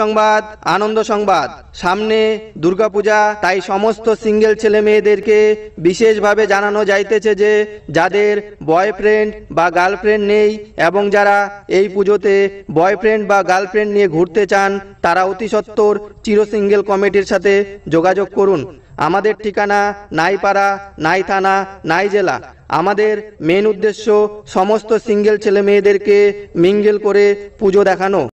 সংবাদ আনন্দ সংবাদ সামনে দুর্গাপূজা তাই সমস্ত সিঙ্গেল ছেলে মেয়েদেরকে বিশেষভাবে জানানো যাইতেছে যে যাদের বয়ফ্রেন্ড বা গার্লফ্রেন্ড নেই এবং যারা এই পুজোতে বয়ফ্রেন্ড বা গার্লফ্রেন্ড নিয়ে ঘুরতে চান তারা অতি চির সিঙ্গেল কমিটির সাথে যোগাযোগ করুন আমাদের ঠিকানা নাই পাড়া নাই থানা নাই জেলা আমাদের মেন উদ্দেশ্য সমস্ত সিঙ্গেল ছেলে মেয়েদেরকে মিঙ্গেল করে পুজো দেখানো